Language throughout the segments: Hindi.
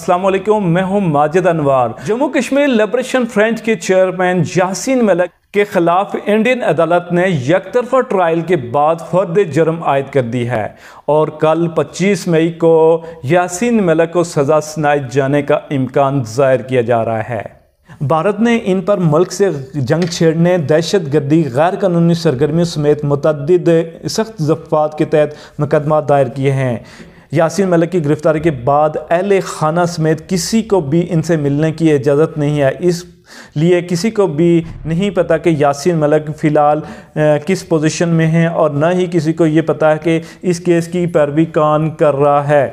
असलम मैं हूँ माजिद अनवर जम्मू कश्मीर लिबरेशन फ्रंट के चेयरमैन यासिन मलिक के खिलाफ इंडियन अदालत ने तरफा ट्रायल के बाद फर्द जुर्म आयद कर दी है और कल 25 मई को यासीन मलक को सज़ा सुनाए जाने का इम्कान जाहिर किया जा रहा है भारत ने इन पर मुल्क से जंग छेड़ने दहशत गर्दी गैर कानूनी सरगर्मियों समेत मतदद सख्त जफात के तहत मुकदमा दायर किए हैं यासिन मलिक की गिरफ़्तारी के बाद अहल खाना समेत किसी को भी इनसे मिलने की इजाज़त नहीं है इस लिए किसी को भी नहीं पता कि यासिन मलिक फ़िलहाल किस पोजीशन में हैं और ना ही किसी को ये पता है कि इस केस की पैरवी कौन कर रहा है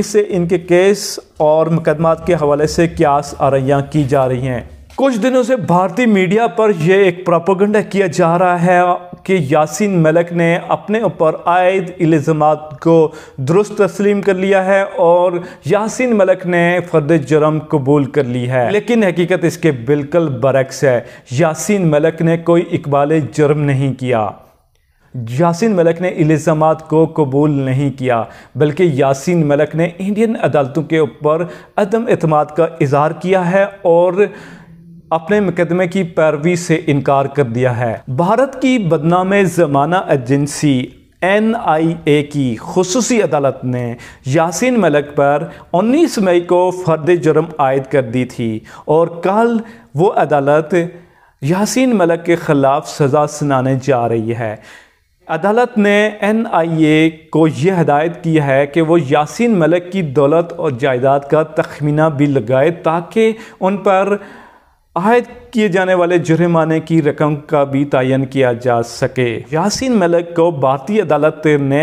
इससे इनके केस और मुकदमात के हवाले से क्यास आरियाँ की जा रही हैं कुछ दिनों से भारतीय मीडिया पर यह एक प्रोपोगंडा किया जा रहा है कि यासीन मलक ने अपने ऊपर आयद इल्ज़ाम को दुरुस्त तस्लीम कर लिया है और यासीन मलक ने फर्द जरम कबूल कर ली है लेकिन हकीकत इसके बिल्कुल बरक्स है यासीन मलक ने कोई इकबाल जुर्म नहीं किया यासिन मलक ने इल्ज़ाम को कबूल नहीं किया बल्कि यासिन मलक ने इंडियन अदालतों के ऊपर अदम अतमाद का इजहार किया है और अपने मुकदमे की पैरवी से इनकार कर दिया है भारत की बदनाम जमाना एजेंसी एन आई ए की खसूसी अदालत ने यासिन मलक पर 19 मई को फर्द जुर्म आयद कर दी थी और कल वो अदालत यासिन मलक के ख़िलाफ़ सज़ा सुनाने जा रही है अदालत ने एन आई ए को यह हदायत की है कि वो यासिन मलक की दौलत और जायदाद का तखमीना भी लगाए ताकि उन पर आयद किए जाने वाले जुर्माने की रकम का भी तयन किया जा सके यासिन मलिक को भारतीय अदालत ने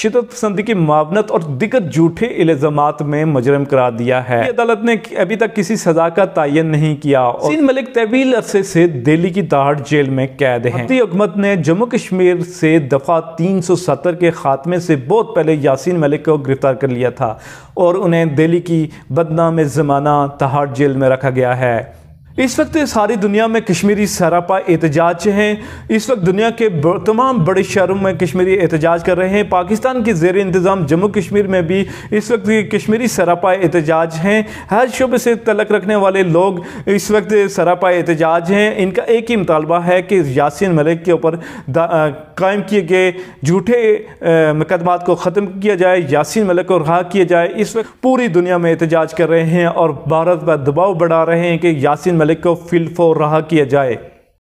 शिदत पसंदी की मावनत और दिगर झूठे इल्ज़ाम में मुजरम करा दिया है अदालत ने अभी तक किसी सजा का तयन नहीं किया यासीन मलिक तवील अरसे से दिल्ली की दाहट जेल में कैद है हुकूमत ने जम्मू कश्मीर से दफ़ा तीन सौ सत्तर के खात्मे से बहुत पहले यासीन मलिक को गिरफ्तार कर लिया था और उन्हें दिल्ली की बदनाम ज़माना तहाड़ जेल में रखा गया है इस वक्त सारी दुनिया में कश्मीरी सरापा एहतजाज हैं इस वक्त दुनिया के तमाम बड़े शहरों में कश्मीरी एहतजाज कर रहे हैं पाकिस्तान के जेर इंतज़ाम जम्मू कश्मीर में भी इस वक्त कश्मीरी सरापा एहतजाज हैं हर शुभ से तलक रखने वाले लोग इस वक्त सरापा एहतजाज हैं इनका एक ही मुतालबा है कि यासिन मलिक के ऊपर कायम किए गए झूठे मुकदमात को ख़त्म किया जाए यासिन मलिक को रहा किया जाए इस वक्त पूरी दुनिया में एहतजाज कर रहे हैं और भारत पर दबाव बढ़ा रहे हैं कि यासिन मलिक को फिलफो रहा किया जाए